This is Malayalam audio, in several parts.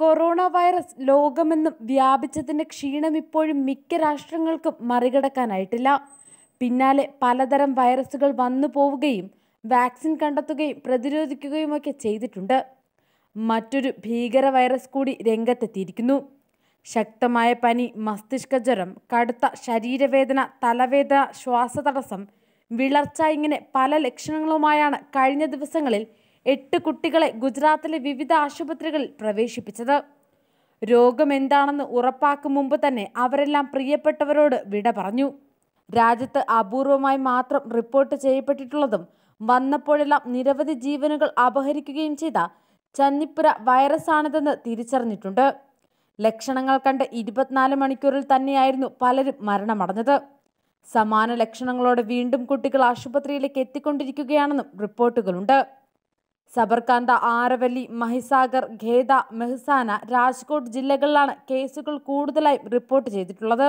കൊറോണ വൈറസ് ലോകമെന്നും വ്യാപിച്ചതിൻ്റെ ക്ഷീണം ഇപ്പോഴും മിക്ക രാഷ്ട്രങ്ങൾക്കും മറികടക്കാനായിട്ടില്ല പിന്നാലെ പലതരം വൈറസുകൾ വന്നു പോവുകയും വാക്സിൻ കണ്ടെത്തുകയും ഒക്കെ ചെയ്തിട്ടുണ്ട് മറ്റൊരു ഭീകര വൈറസ് കൂടി രംഗത്തെത്തിയിരിക്കുന്നു ശക്തമായ പനി ജ്വരം കടുത്ത ശരീരവേദന തലവേദന ശ്വാസതടസ്സം വിളർച്ച ഇങ്ങനെ പല ലക്ഷണങ്ങളുമായാണ് കഴിഞ്ഞ ദിവസങ്ങളിൽ എട്ട് കുട്ടികളെ ഗുജറാത്തിലെ വിവിധ ആശുപത്രികളിൽ പ്രവേശിപ്പിച്ചത് രോഗം എന്താണെന്ന് ഉറപ്പാക്കും മുമ്പ് തന്നെ അവരെല്ലാം പ്രിയപ്പെട്ടവരോട് വിട പറഞ്ഞു രാജ്യത്ത് അപൂർവമായി മാത്രം റിപ്പോർട്ട് ചെയ്യപ്പെട്ടിട്ടുള്ളതും വന്നപ്പോഴെല്ലാം നിരവധി ജീവനുകൾ അപഹരിക്കുകയും ചെയ്ത ചന്നിപ്പുര വൈറസാണിതെന്ന് തിരിച്ചറിഞ്ഞിട്ടുണ്ട് ലക്ഷണങ്ങൾ കണ്ട് ഇരുപത്തിനാല് മണിക്കൂറിൽ തന്നെയായിരുന്നു പലരും മരണമടഞ്ഞത് സമാന ലക്ഷണങ്ങളോടെ വീണ്ടും കുട്ടികൾ ആശുപത്രിയിലേക്ക് എത്തിക്കൊണ്ടിരിക്കുകയാണെന്നും റിപ്പോർട്ടുകളുണ്ട് സബർകാന്ത ആരവല്ലി മഹിസാഗർ ഖേദ മെഹ്സാന രാജ്കോട്ട് ജില്ലകളിലാണ് കേസുകൾ കൂടുതലായി റിപ്പോർട്ട് ചെയ്തിട്ടുള്ളത്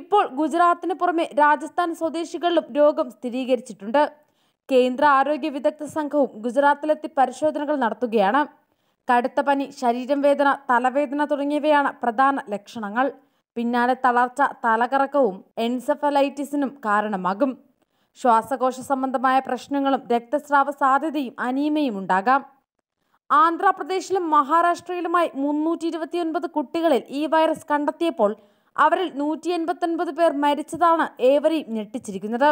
ഇപ്പോൾ ഗുജറാത്തിന് പുറമെ രാജസ്ഥാൻ സ്വദേശികളിലും രോഗം സ്ഥിരീകരിച്ചിട്ടുണ്ട് കേന്ദ്ര ആരോഗ്യ വിദഗ്ധ സംഘവും ഗുജറാത്തിലെത്തി പരിശോധനകൾ നടത്തുകയാണ് കടുത്ത പനി ശരീരം വേദന തലവേദന തുടങ്ങിയവയാണ് പ്രധാന ലക്ഷണങ്ങൾ പിന്നാലെ തളർച്ച തലകറക്കവും എൻസഫലൈറ്റിസിനും കാരണമാകും ശ്വാസകോശ സംബന്ധമായ പ്രശ്നങ്ങളും രക്തസ്രാവ സാധ്യതയും അനീമയും ഉണ്ടാകാം ആന്ധ്രാപ്രദേശിലും മഹാരാഷ്ട്രയിലുമായി മുന്നൂറ്റി ഇരുപത്തിയൊൻപത് കുട്ടികളിൽ ഈ വൈറസ് കണ്ടെത്തിയപ്പോൾ അവരിൽ നൂറ്റി എൺപത്തൊൻപത് പേർ മരിച്ചതാണ് ഏവരെയും ഞെട്ടിച്ചിരിക്കുന്നത്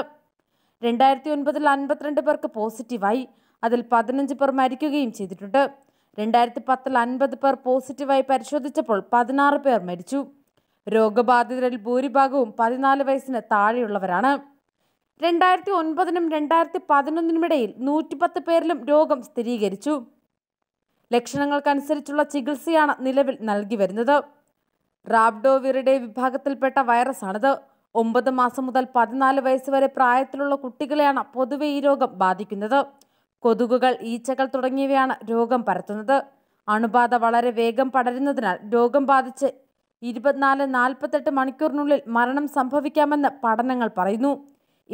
രണ്ടായിരത്തി ഒൻപതിൽ അൻപത്തിരണ്ട് പേർക്ക് പോസിറ്റീവായി അതിൽ പതിനഞ്ച് പേർ മരിക്കുകയും ചെയ്തിട്ടുണ്ട് രണ്ടായിരത്തി പത്തിൽ അൻപത് പേർ പോസിറ്റീവായി പരിശോധിച്ചപ്പോൾ പതിനാറ് പേർ മരിച്ചു രോഗബാധിതരിൽ ഭൂരിഭാഗവും പതിനാല് വയസ്സിന് താഴെയുള്ളവരാണ് രണ്ടായിരത്തി ഒൻപതിനും രണ്ടായിരത്തി പതിനൊന്നിനുമിടയിൽ നൂറ്റിപ്പത്ത് പേരിലും രോഗം സ്ഥിരീകരിച്ചു ലക്ഷണങ്ങൾക്കനുസരിച്ചുള്ള ചികിത്സയാണ് നിലവിൽ നൽകി വരുന്നത് റാബ്ഡോവിറിഡെ വിഭാഗത്തിൽപ്പെട്ട വൈറസാണിത് ഒമ്പത് മാസം മുതൽ പതിനാല് വയസ്സ് വരെ പ്രായത്തിലുള്ള കുട്ടികളെയാണ് പൊതുവെ ഈ രോഗം ബാധിക്കുന്നത് കൊതുകുകൾ ഈച്ചകൾ തുടങ്ങിയവയാണ് രോഗം പരത്തുന്നത് അണുബാധ വളരെ വേഗം പടരുന്നതിനാൽ രോഗം ബാധിച്ച് ഇരുപത്തിനാല് നാൽപ്പത്തെട്ട് മണിക്കൂറിനുള്ളിൽ മരണം സംഭവിക്കാമെന്ന് പഠനങ്ങൾ പറയുന്നു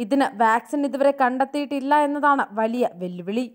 ഇതിന് വാക്സിൻ ഇതുവരെ കണ്ടെത്തിയിട്ടില്ല എന്നതാണ് വലിയ വെല്ലുവിളി